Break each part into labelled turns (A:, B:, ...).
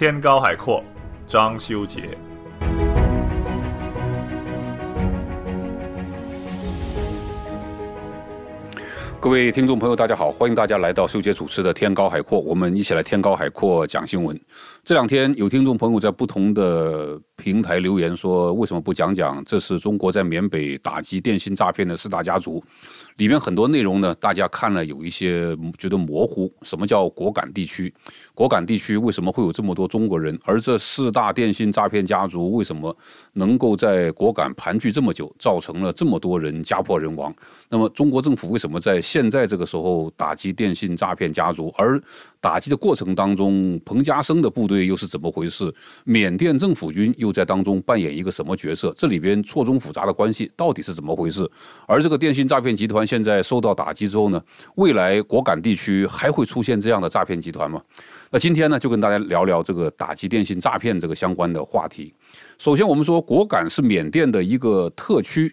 A: 天高海阔，张修杰。各位听众朋友，大家好，欢迎大家来到秀杰主持的《天高海阔》，我们一起来《天高海阔》讲新闻。这两天有听众朋友在不同的平台留言说，为什么不讲讲这是中国在缅北打击电信诈骗的四大家族？里面很多内容呢，大家看了有一些觉得模糊。什么叫果敢地区？果敢地区为什么会有这么多中国人？而这四大电信诈骗家族为什么能够在果敢盘踞这么久，造成了这么多人家破人亡？那么中国政府为什么在？现在这个时候打击电信诈骗家族，而打击的过程当中，彭家声的部队又是怎么回事？缅甸政府军又在当中扮演一个什么角色？这里边错综复杂的关系到底是怎么回事？而这个电信诈骗集团现在受到打击之后呢，未来果敢地区还会出现这样的诈骗集团吗？那今天呢，就跟大家聊聊这个打击电信诈骗这个相关的话题。首先，我们说果敢是缅甸的一个特区。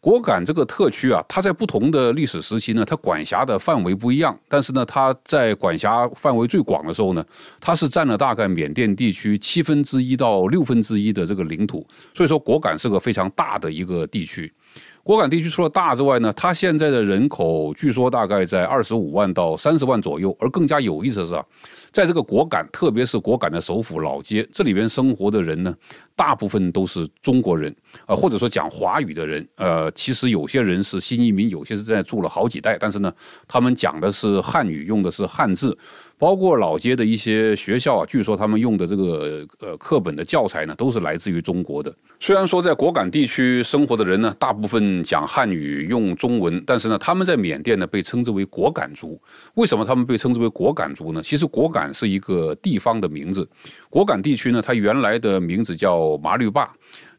A: 果敢这个特区啊，它在不同的历史时期呢，它管辖的范围不一样。但是呢，它在管辖范围最广的时候呢，它是占了大概缅甸地区七分之一到六分之一的这个领土。所以说，果敢是个非常大的一个地区。果敢地区除了大之外呢，它现在的人口据说大概在二十五万到三十万左右。而更加有意思的是，在这个果敢，特别是果敢的首府老街这里边生活的人呢，大部分都是中国人啊，或者说讲华语的人。呃，其实有些人是新移民，有些是在住了好几代，但是呢，他们讲的是汉语，用的是汉字。包括老街的一些学校啊，据说他们用的这个呃课本的教材呢，都是来自于中国的。虽然说在果敢地区生活的人呢，大部分。讲汉语用中文，但是呢，他们在缅甸呢被称之为果敢族。为什么他们被称之为果敢族呢？其实果敢是一个地方的名字，果敢地区呢，它原来的名字叫麻绿坝。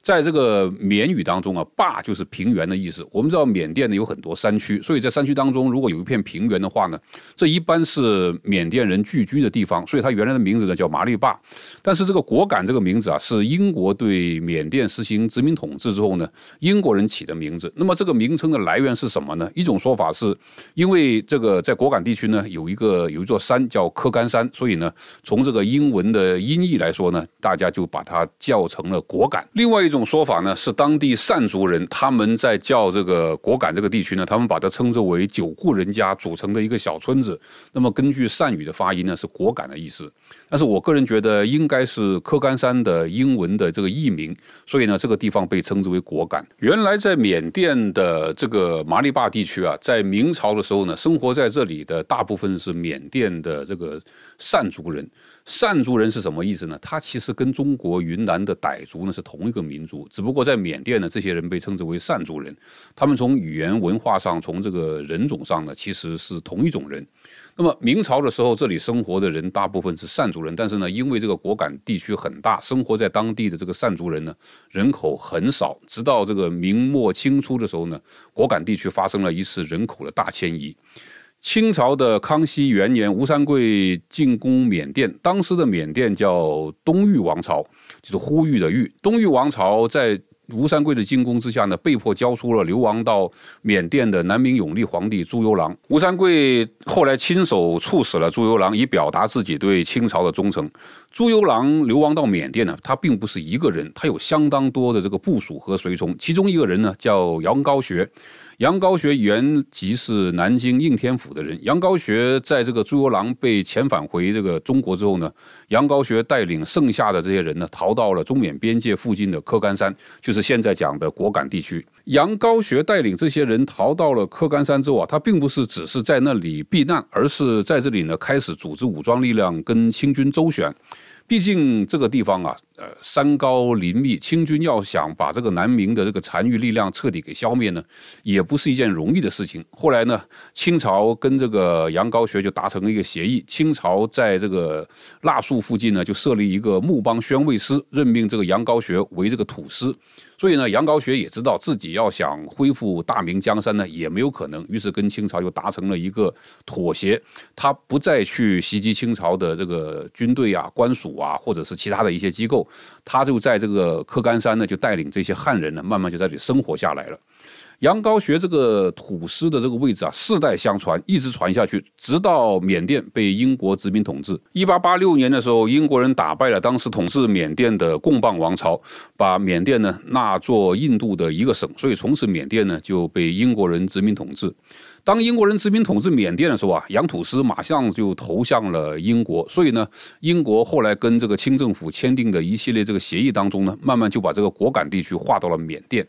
A: 在这个缅语当中啊，坝就是平原的意思。我们知道缅甸呢有很多山区，所以在山区当中，如果有一片平原的话呢，这一般是缅甸人聚居的地方。所以它原来的名字呢叫麻栗坝，但是这个果敢这个名字啊，是英国对缅甸实行殖民统治之后呢，英国人起的名字。那么这个名称的来源是什么呢？一种说法是，因为这个在果敢地区呢有一个有一座山叫柯干山，所以呢从这个英文的音译来说呢，大家就把它叫成了果敢。另外，一种说法呢，是当地善族人他们在叫这个果敢这个地区呢，他们把它称之为九户人家组成的一个小村子。那么根据善语的发音呢，是果敢的意思。但是我个人觉得应该是柯干山的英文的这个译名，所以呢，这个地方被称之为果敢。原来在缅甸的这个麻栗坝地区啊，在明朝的时候呢，生活在这里的大部分是缅甸的这个善族人。善族人是什么意思呢？他其实跟中国云南的傣族呢是同一个民族，只不过在缅甸呢，这些人被称之为善族人。他们从语言文化上，从这个人种上呢，其实是同一种人。那么明朝的时候，这里生活的人大部分是善族人，但是呢，因为这个果敢地区很大，生活在当地的这个善族人呢，人口很少。直到这个明末清初的时候呢，果敢地区发生了一次人口的大迁移。清朝的康熙元年，吴三桂进攻缅甸，当时的缅甸叫东域王朝，就是“呼吁”的吁。东域王朝在吴三桂的进攻之下呢，被迫交出了流亡到缅甸的南明永历皇帝朱由榔。吴三桂后来亲手处死了朱由榔，以表达自己对清朝的忠诚。朱由榔流亡到缅甸呢，他并不是一个人，他有相当多的这个部属和随从，其中一个人呢叫杨高学。杨高学原籍是南京应天府的人。杨高学在这个朱由榔被遣返回这个中国之后呢，杨高学带领剩下的这些人呢，逃到了中缅边界附近的柯干山，就是现在讲的果敢地区。杨高学带领这些人逃到了柯干山之后啊，他并不是只是在那里避难，而是在这里呢开始组织武装力量跟清军周旋。毕竟这个地方啊。呃，山高林密，清军要想把这个南明的这个残余力量彻底给消灭呢，也不是一件容易的事情。后来呢，清朝跟这个杨高学就达成了一个协议，清朝在这个腊树附近呢就设立一个木邦宣慰司，任命这个杨高学为这个土司。所以呢，杨高学也知道自己要想恢复大明江山呢，也没有可能，于是跟清朝又达成了一个妥协，他不再去袭击清朝的这个军队啊、官署啊，或者是其他的一些机构。他就在这个柯干山呢，就带领这些汉人呢，慢慢就在这里生活下来了。杨高学这个土司的这个位置啊，世代相传，一直传下去，直到缅甸被英国殖民统治。一八八六年的时候，英国人打败了当时统治缅甸的贡棒王朝，把缅甸呢纳作印度的一个省，所以从此缅甸呢就被英国人殖民统治。当英国人殖民统治缅甸的时候啊，杨土司马上就投向了英国，所以呢，英国后来跟这个清政府签订的一系列这个协议当中呢，慢慢就把这个果敢地区划到了缅甸。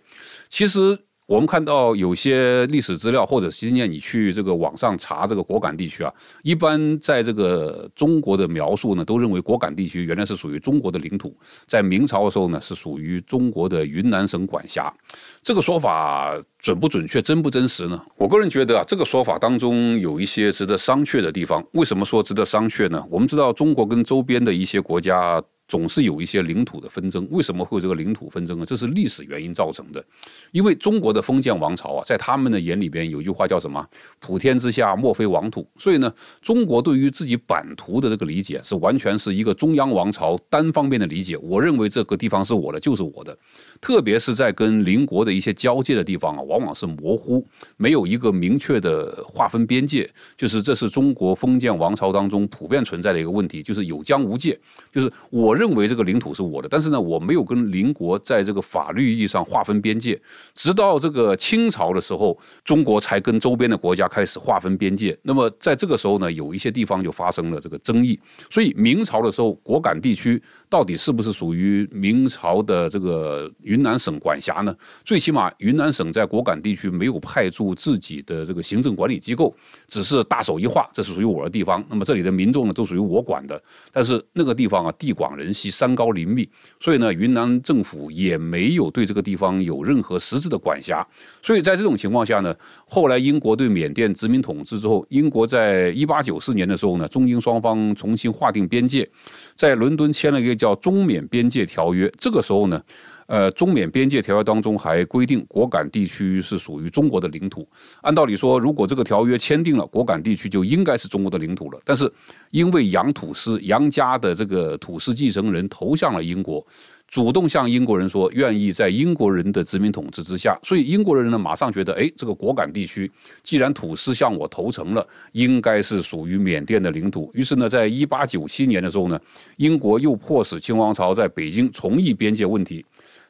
A: 其实。我们看到有些历史资料，或者今天你去这个网上查这个果敢地区啊，一般在这个中国的描述呢，都认为果敢地区原来是属于中国的领土，在明朝的时候呢，是属于中国的云南省管辖。这个说法准不准确，真不真实呢？我个人觉得啊，这个说法当中有一些值得商榷的地方。为什么说值得商榷呢？我们知道中国跟周边的一些国家。总是有一些领土的纷争，为什么会有这个领土纷争啊？这是历史原因造成的，因为中国的封建王朝啊，在他们的眼里边有一句话叫什么？“普天之下，莫非王土。”所以呢，中国对于自己版图的这个理解是完全是一个中央王朝单方面的理解。我认为这个地方是我的，就是我的。特别是在跟邻国的一些交界的地方啊，往往是模糊，没有一个明确的划分边界。就是这是中国封建王朝当中普遍存在的一个问题，就是有疆无界。就是我认。认为这个领土是我的，但是呢，我没有跟邻国在这个法律意义上划分边界。直到这个清朝的时候，中国才跟周边的国家开始划分边界。那么在这个时候呢，有一些地方就发生了这个争议。所以明朝的时候，果敢地区。到底是不是属于明朝的这个云南省管辖呢？最起码云南省在果敢地区没有派驻自己的这个行政管理机构，只是大手一划，这是属于我的地方。那么这里的民众呢，都属于我管的。但是那个地方啊，地广人稀，山高林密，所以呢，云南政府也没有对这个地方有任何实质的管辖。所以在这种情况下呢，后来英国对缅甸殖民统治之后，英国在一八九四年的时候呢，中英双方重新划定边界，在伦敦签了一个。叫中缅边界条约。这个时候呢，呃，中缅边界条约当中还规定，果敢地区是属于中国的领土。按道理说，如果这个条约签订了，果敢地区就应该是中国的领土了。但是，因为杨土司杨家的这个土司继承人投向了英国。主动向英国人说愿意在英国人的殖民统治之下，所以英国人呢马上觉得，哎，这个果敢地区既然土司向我投诚了，应该是属于缅甸的领土。于是呢，在一八九七年的时候呢，英国又迫使清王朝在北京重议边界问题。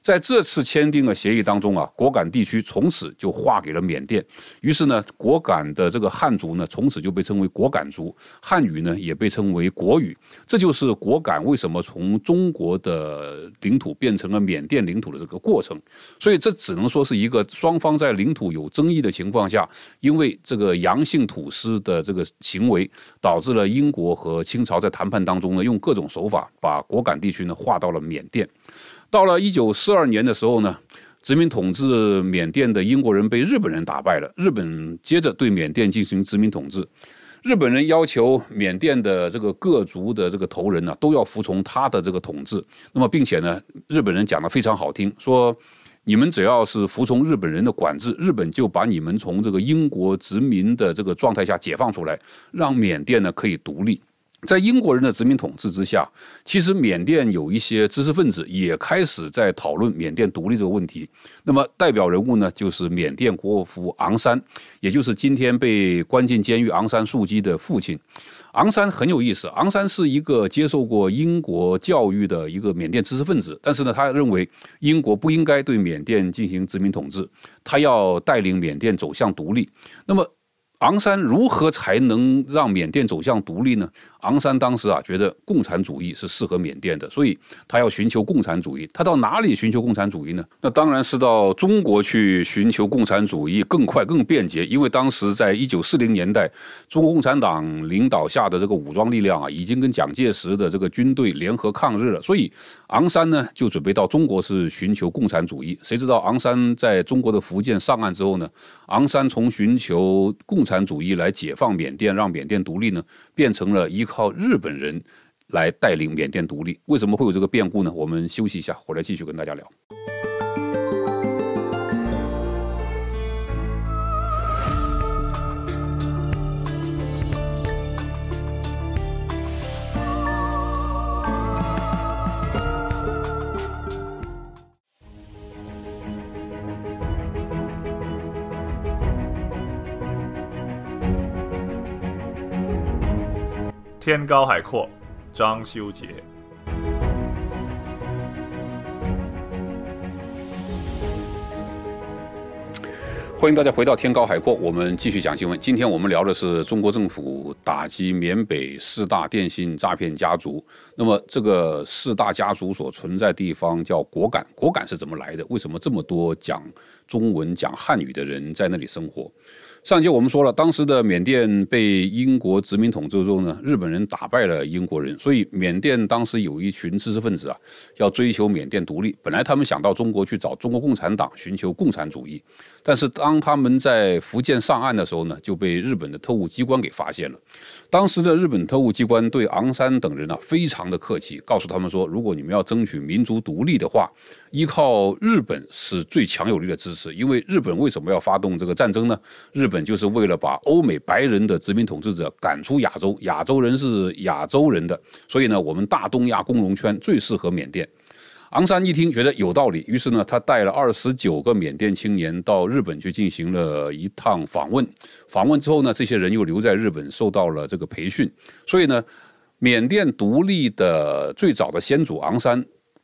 A: 在这次签订的协议当中啊，果敢地区从此就划给了缅甸。于是呢，果敢的这个汉族呢，从此就被称为果敢族，汉语呢也被称为国语。这就是果敢为什么从中国的领土变成了缅甸领土的这个过程。所以，这只能说是一个双方在领土有争议的情况下，因为这个阳性土司的这个行为，导致了英国和清朝在谈判当中呢，用各种手法把果敢地区呢划到了缅甸。到了一九四二年的时候呢，殖民统治缅甸的英国人被日本人打败了。日本接着对缅甸进行殖民统治，日本人要求缅甸的这个各族的这个头人呢都要服从他的这个统治。那么，并且呢，日本人讲的非常好听，说，你们只要是服从日本人的管制，日本就把你们从这个英国殖民的这个状态下解放出来，让缅甸呢可以独立。在英国人的殖民统治之下，其实缅甸有一些知识分子也开始在讨论缅甸独立这个问题。那么代表人物呢，就是缅甸国父昂山，也就是今天被关进监狱昂山素基的父亲。昂山很有意思，昂山是一个接受过英国教育的一个缅甸知识分子，但是呢，他认为英国不应该对缅甸进行殖民统治，他要带领缅甸走向独立。那么昂山如何才能让缅甸走向独立呢？昂山当时啊，觉得共产主义是适合缅甸的，所以他要寻求共产主义。他到哪里寻求共产主义呢？那当然是到中国去寻求共产主义，更快更便捷。因为当时在1940年代，中国共产党领导下的这个武装力量啊，已经跟蒋介石的这个军队联合抗日了，所以昂山呢，就准备到中国去寻求共产主义。谁知道昂山在中国的福建上岸之后呢？昂山从寻求共产。产主义来解放缅甸，让缅甸独立呢，变成了依靠日本人来带领缅甸独立。为什么会有这个变故呢？我们休息一下，回来继续跟大家聊。天高海阔，张修杰。欢迎大家回到《天高海阔》，我们继续讲新闻。今天我们聊的是中国政府打击缅北四大电信诈骗家族。那么，这个四大家族所存在地方叫果敢，果敢是怎么来的？为什么这么多讲中文、讲汉语的人在那里生活？上节我们说了，当时的缅甸被英国殖民统治中呢，日本人打败了英国人，所以缅甸当时有一群知识分子啊，要追求缅甸独立。本来他们想到中国去找中国共产党寻求共产主义，但是当他们在福建上岸的时候呢，就被日本的特务机关给发现了。当时的日本特务机关对昂山等人呢，非常的客气，告诉他们说，如果你们要争取民族独立的话。依靠日本是最强有力的支持，因为日本为什么要发动这个战争呢？日本就是为了把欧美白人的殖民统治者赶出亚洲，亚洲人是亚洲人的，所以呢，我们大东亚共荣圈最适合缅甸。昂山一听觉得有道理，于是呢，他带了二十九个缅甸青年到日本去进行了一趟访问。访问之后呢，这些人又留在日本受到了这个培训。所以呢，缅甸独立的最早的先祖昂山。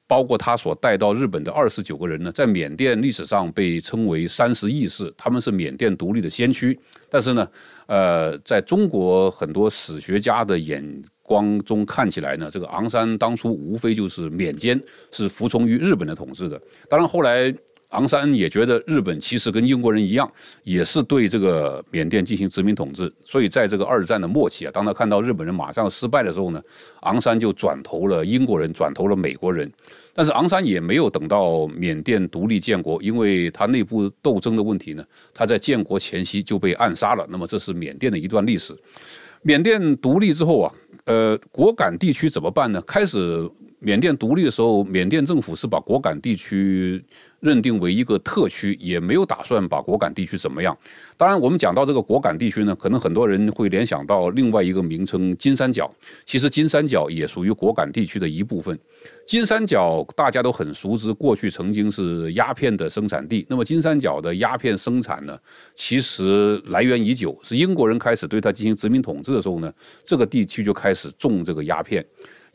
A: 包括他所带到日本的二十九个人呢，在缅甸历史上被称为“三十义士”，他们是缅甸独立的先驱。但是呢，呃，在中国很多史学家的眼光中看起来呢，这个昂山当初无非就是缅奸，是服从于日本的统治的。当然，后来。昂山也觉得日本其实跟英国人一样，也是对这个缅甸进行殖民统治，所以在这个二战的末期啊，当他看到日本人马上失败的时候呢，昂山就转投了英国人，转投了美国人。但是昂山也没有等到缅甸独立建国，因为他内部斗争的问题呢，他在建国前夕就被暗杀了。那么这是缅甸的一段历史。缅甸独立之后啊，呃，果敢地区怎么办呢？开始缅甸独立的时候，缅甸政府是把果敢地区。认定为一个特区，也没有打算把果敢地区怎么样。当然，我们讲到这个果敢地区呢，可能很多人会联想到另外一个名称——金三角。其实，金三角也属于果敢地区的一部分。金三角大家都很熟知，过去曾经是鸦片的生产地。那么，金三角的鸦片生产呢，其实来源已久，是英国人开始对它进行殖民统治的时候呢，这个地区就开始种这个鸦片。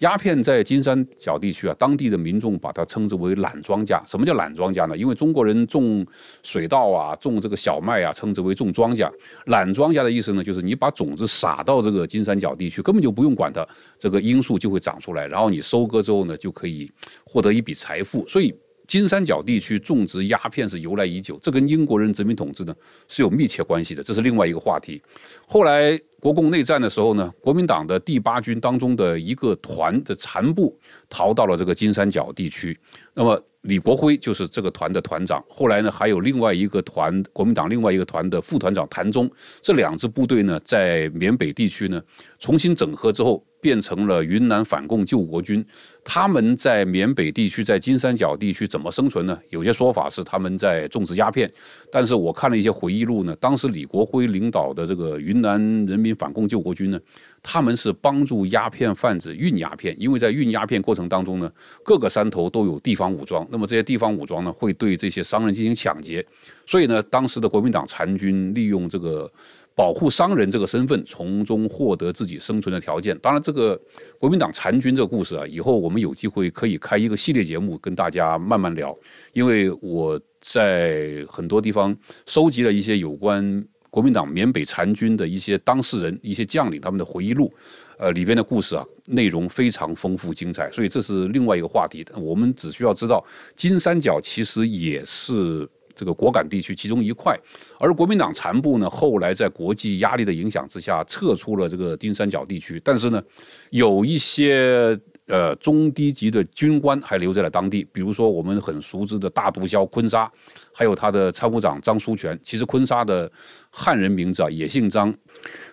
A: 鸦片在金三角地区啊，当地的民众把它称之为懒庄稼。什么叫懒庄稼呢？因为中国人种水稻啊，种这个小麦啊，称之为种庄稼。懒庄稼的意思呢，就是你把种子撒到这个金三角地区，根本就不用管它，这个罂粟就会长出来，然后你收割之后呢，就可以获得一笔财富。所以。金三角地区种植鸦片是由来已久，这跟英国人殖民统治呢是有密切关系的，这是另外一个话题。后来国共内战的时候呢，国民党的第八军当中的一个团的残部逃到了这个金三角地区，那么李国辉就是这个团的团长。后来呢，还有另外一个团，国民党另外一个团的副团长谭忠，这两支部队呢，在缅北地区呢重新整合之后。变成了云南反共救国军，他们在缅北地区，在金三角地区怎么生存呢？有些说法是他们在种植鸦片，但是我看了一些回忆录呢，当时李国辉领导的这个云南人民反共救国军呢，他们是帮助鸦片贩子运鸦片，因为在运鸦片过程当中呢，各个山头都有地方武装，那么这些地方武装呢会对这些商人进行抢劫，所以呢，当时的国民党残军利用这个。保护商人这个身份，从中获得自己生存的条件。当然，这个国民党残军这个故事啊，以后我们有机会可以开一个系列节目跟大家慢慢聊。因为我在很多地方收集了一些有关国民党缅北残军的一些当事人、一些将领他们的回忆录，呃，里边的故事啊，内容非常丰富精彩。所以这是另外一个话题。我们只需要知道，金三角其实也是。这个果敢地区其中一块，而国民党残部呢，后来在国际压力的影响之下撤出了这个丁三角地区，但是呢，有一些呃中低级的军官还留在了当地，比如说我们很熟知的大毒枭坤沙，还有他的参谋长张书权，其实坤沙的汉人名字啊也姓张。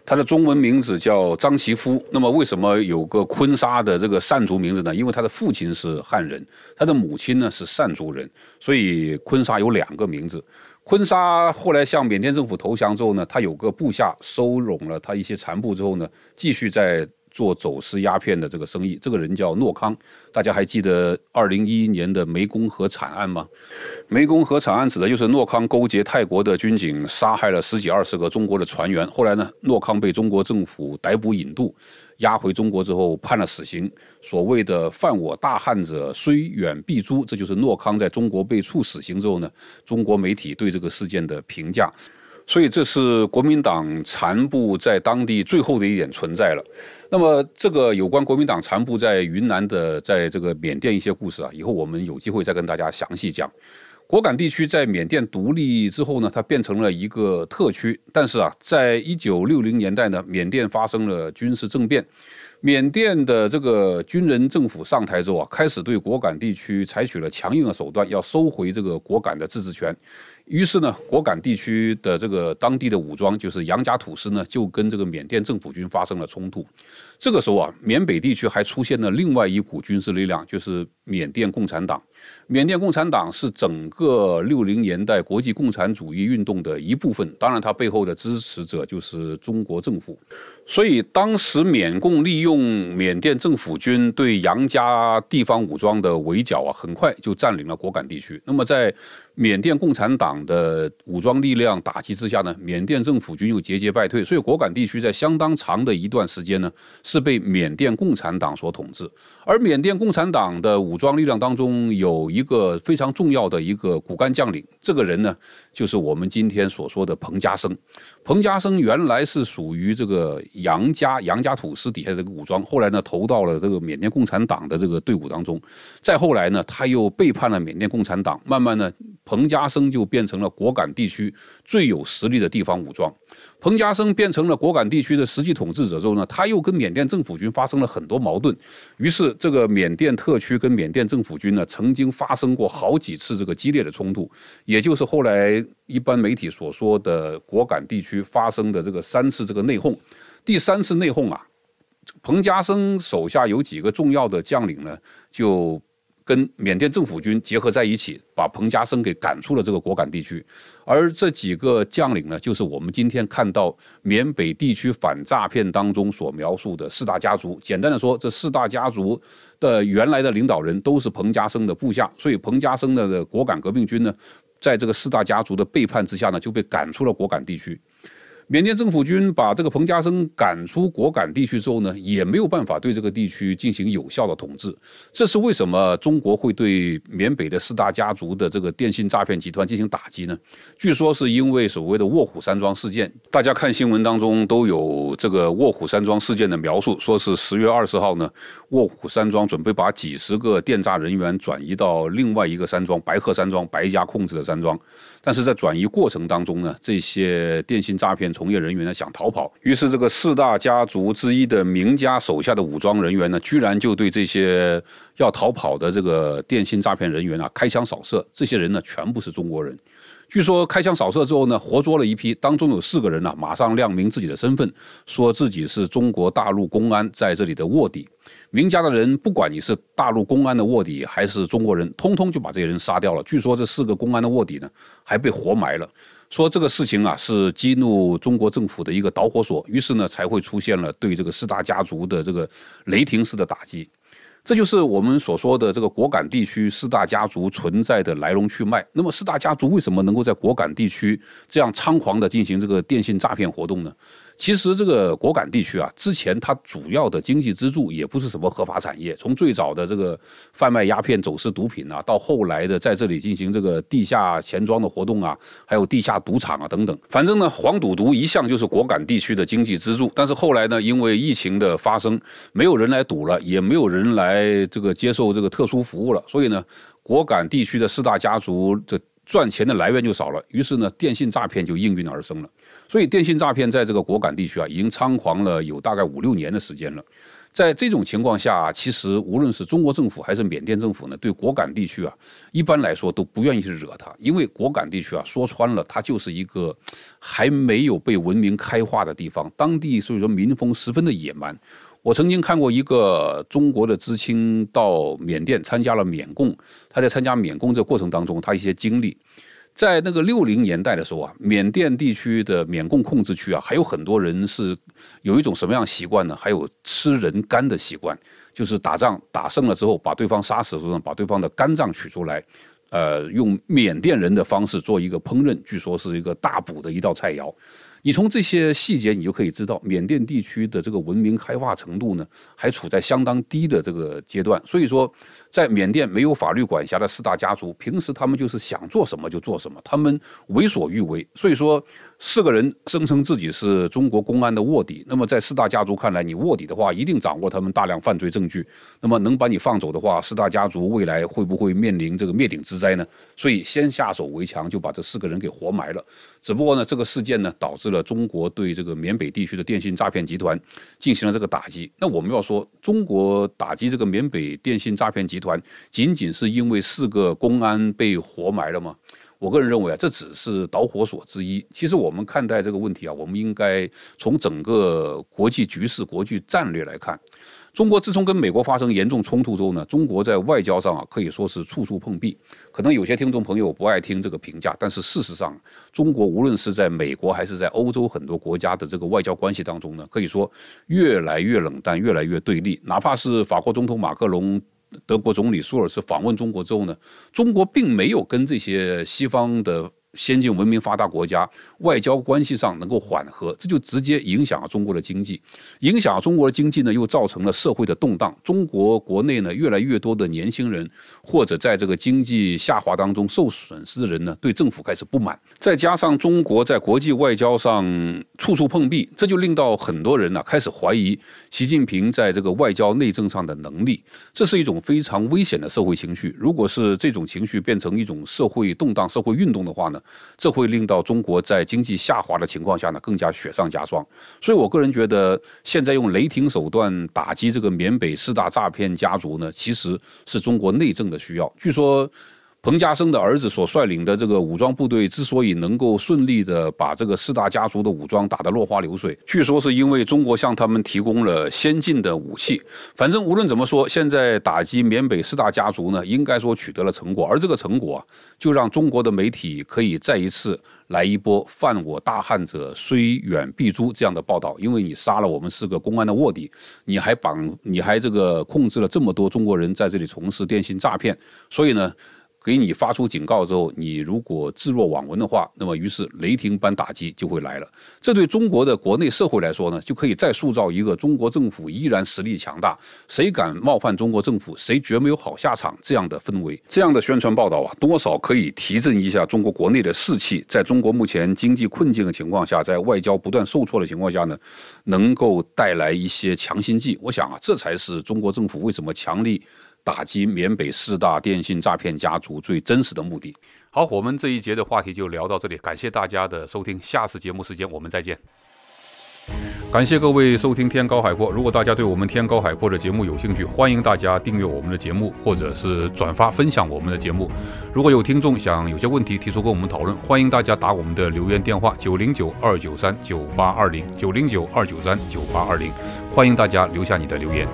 A: 他的中文名字叫张其夫。那么为什么有个昆沙的这个掸族名字呢？因为他的父亲是汉人，他的母亲呢是善族人，所以昆沙有两个名字。昆沙后来向缅甸政府投降之后呢，他有个部下收拢了他一些残部之后呢，继续在。做走私鸦片的这个生意，这个人叫诺康，大家还记得二零一一年的湄公河惨案吗？湄公河惨案指的就是诺康勾结泰国的军警，杀害了十几二十个中国的船员。后来呢，诺康被中国政府逮捕引渡，押回中国之后判了死刑。所谓的“犯我大汉者，虽远必诛”，这就是诺康在中国被处死刑之后呢，中国媒体对这个事件的评价。所以，这是国民党残部在当地最后的一点存在了。那么，这个有关国民党残部在云南的，在这个缅甸一些故事啊，以后我们有机会再跟大家详细讲。果敢地区在缅甸独立之后呢，它变成了一个特区，但是啊，在一九六零年代呢，缅甸发生了军事政变，缅甸的这个军人政府上台之后啊，开始对果敢地区采取了强硬的手段，要收回这个果敢的自治权。于是呢，果敢地区的这个当地的武装，就是杨家土司呢，就跟这个缅甸政府军发生了冲突。这个时候啊，缅北地区还出现了另外一股军事力量，就是缅甸共产党。缅甸共产党是整个六零年代国际共产主义运动的一部分，当然它背后的支持者就是中国政府。所以当时缅共利用缅甸政府军对杨家地方武装的围剿啊，很快就占领了果敢地区。那么在缅甸共产党的武装力量打击之下呢，缅甸政府军又节节败退，所以果敢地区在相当长的一段时间呢是被缅甸共产党所统治。而缅甸共产党的武装力量当中有一个非常重要的一个骨干将领，这个人呢就是我们今天所说的彭家生。彭家生原来是属于这个杨家杨家土司底下的个武装，后来呢投到了这个缅甸共产党的这个队伍当中，再后来呢他又背叛了缅甸共产党，慢慢呢。彭家声就变成了果敢地区最有实力的地方武装。彭家声变成了果敢地区的实际统治者之后呢，他又跟缅甸政府军发生了很多矛盾。于是，这个缅甸特区跟缅甸政府军呢，曾经发生过好几次这个激烈的冲突，也就是后来一般媒体所说的果敢地区发生的这个三次这个内讧。第三次内讧啊，彭家声手下有几个重要的将领呢，就。跟缅甸政府军结合在一起，把彭家声给赶出了这个果敢地区。而这几个将领呢，就是我们今天看到缅北地区反诈骗当中所描述的四大家族。简单的说，这四大家族的原来的领导人都是彭家声的部下，所以彭家声的果敢革命军呢，在这个四大家族的背叛之下呢，就被赶出了果敢地区。缅甸政府军把这个彭家生赶出国敢地区之后呢，也没有办法对这个地区进行有效的统治。这是为什么中国会对缅北的四大家族的这个电信诈骗集团进行打击呢？据说是因为所谓的卧虎山庄事件。大家看新闻当中都有这个卧虎山庄事件的描述，说是十月二十号呢，卧虎山庄准备把几十个电诈人员转移到另外一个山庄白鹤山庄，白家控制的山庄。但是在转移过程当中呢，这些电信诈骗从业人员呢想逃跑，于是这个四大家族之一的名家手下的武装人员呢，居然就对这些要逃跑的这个电信诈骗人员啊开枪扫射，这些人呢全部是中国人。据说开枪扫射之后呢，活捉了一批，当中有四个人呢，马上亮明自己的身份，说自己是中国大陆公安在这里的卧底。明家的人不管你是大陆公安的卧底还是中国人，通通就把这些人杀掉了。据说这四个公安的卧底呢，还被活埋了。说这个事情啊，是激怒中国政府的一个导火索，于是呢，才会出现了对这个四大家族的这个雷霆式的打击。这就是我们所说的这个果敢地区四大家族存在的来龙去脉。那么四大家族为什么能够在果敢地区这样猖狂地进行这个电信诈骗活动呢？其实这个果敢地区啊，之前它主要的经济支柱也不是什么合法产业，从最早的这个贩卖鸦片、走私毒品啊，到后来的在这里进行这个地下钱庄的活动啊，还有地下赌场啊等等，反正呢，黄赌毒一向就是果敢地区的经济支柱。但是后来呢，因为疫情的发生，没有人来赌了，也没有人来这个接受这个特殊服务了，所以呢，果敢地区的四大家族这赚钱的来源就少了，于是呢，电信诈骗就应运而生了。所以电信诈骗在这个果敢地区啊，已经猖狂了有大概五六年的时间了。在这种情况下，其实无论是中国政府还是缅甸政府呢，对果敢地区啊，一般来说都不愿意去惹它，因为果敢地区啊，说穿了，它就是一个还没有被文明开化的地方，当地所以说民风十分的野蛮。我曾经看过一个中国的知青到缅甸参加了缅共，他在参加缅共这过程当中，他一些经历。在那个六零年代的时候啊，缅甸地区的缅共控制区啊，还有很多人是有一种什么样习惯呢？还有吃人肝的习惯，就是打仗打胜了之后，把对方杀死之后，把对方的肝脏取出来，呃，用缅甸人的方式做一个烹饪，据说是一个大补的一道菜肴。你从这些细节，你就可以知道缅甸地区的这个文明开化程度呢，还处在相当低的这个阶段。所以说。在缅甸没有法律管辖的四大家族，平时他们就是想做什么就做什么，他们为所欲为。所以说，四个人声称自己是中国公安的卧底。那么在四大家族看来，你卧底的话，一定掌握他们大量犯罪证据。那么能把你放走的话，四大家族未来会不会面临这个灭顶之灾呢？所以先下手为强，就把这四个人给活埋了。只不过呢，这个事件呢，导致了中国对这个缅北地区的电信诈骗集团进行了这个打击。那我们要说，中国打击这个缅北电信诈骗集团仅仅是因为四个公安被活埋了吗？我个人认为啊，这只是导火索之一。其实我们看待这个问题啊，我们应该从整个国际局势、国际战略来看。中国自从跟美国发生严重冲突之后呢，中国在外交上啊可以说是处处碰壁。可能有些听众朋友不爱听这个评价，但是事实上，中国无论是在美国还是在欧洲很多国家的这个外交关系当中呢，可以说越来越冷淡，越来越对立。哪怕是法国总统马克龙。德国总理舒尔茨访问中国之后呢，中国并没有跟这些西方的。先进文明发达国家外交关系上能够缓和，这就直接影响了中国的经济，影响中国的经济呢，又造成了社会的动荡。中国国内呢，越来越多的年轻人或者在这个经济下滑当中受损失的人呢，对政府开始不满。再加上中国在国际外交上处处碰壁，这就令到很多人呢开始怀疑习近平在这个外交内政上的能力。这是一种非常危险的社会情绪。如果是这种情绪变成一种社会动荡、社会运动的话呢？这会令到中国在经济下滑的情况下呢，更加雪上加霜。所以我个人觉得，现在用雷霆手段打击这个缅北四大诈骗家族呢，其实是中国内政的需要。据说。彭家声的儿子所率领的这个武装部队之所以能够顺利的把这个四大家族的武装打得落花流水，据说是因为中国向他们提供了先进的武器。反正无论怎么说，现在打击缅北四大家族呢，应该说取得了成果。而这个成果啊，就让中国的媒体可以再一次来一波“犯我大汉者，虽远必诛”这样的报道。因为你杀了我们四个公安的卧底，你还绑你还这个控制了这么多中国人在这里从事电信诈骗，所以呢。给你发出警告之后，你如果置若罔闻的话，那么于是雷霆般打击就会来了。这对中国的国内社会来说呢，就可以再塑造一个中国政府依然实力强大，谁敢冒犯中国政府，谁绝没有好下场这样的氛围。这样的宣传报道啊，多少可以提振一下中国国内的士气。在中国目前经济困境的情况下，在外交不断受挫的情况下呢，能够带来一些强心剂。我想啊，这才是中国政府为什么强力。打击缅北四大电信诈骗家族最真实的目的。好，我们这一节的话题就聊到这里，感谢大家的收听，下次节目时间我们再见。感谢各位收听《天高海阔》，如果大家对我们《天高海阔》的节目有兴趣，欢迎大家订阅我们的节目，或者是转发分享我们的节目。如果有听众想有些问题提出跟我们讨论，欢迎大家打我们的留言电话：九零九二九三九八二零，九零九二九三九八二零，欢迎大家留下你的留言。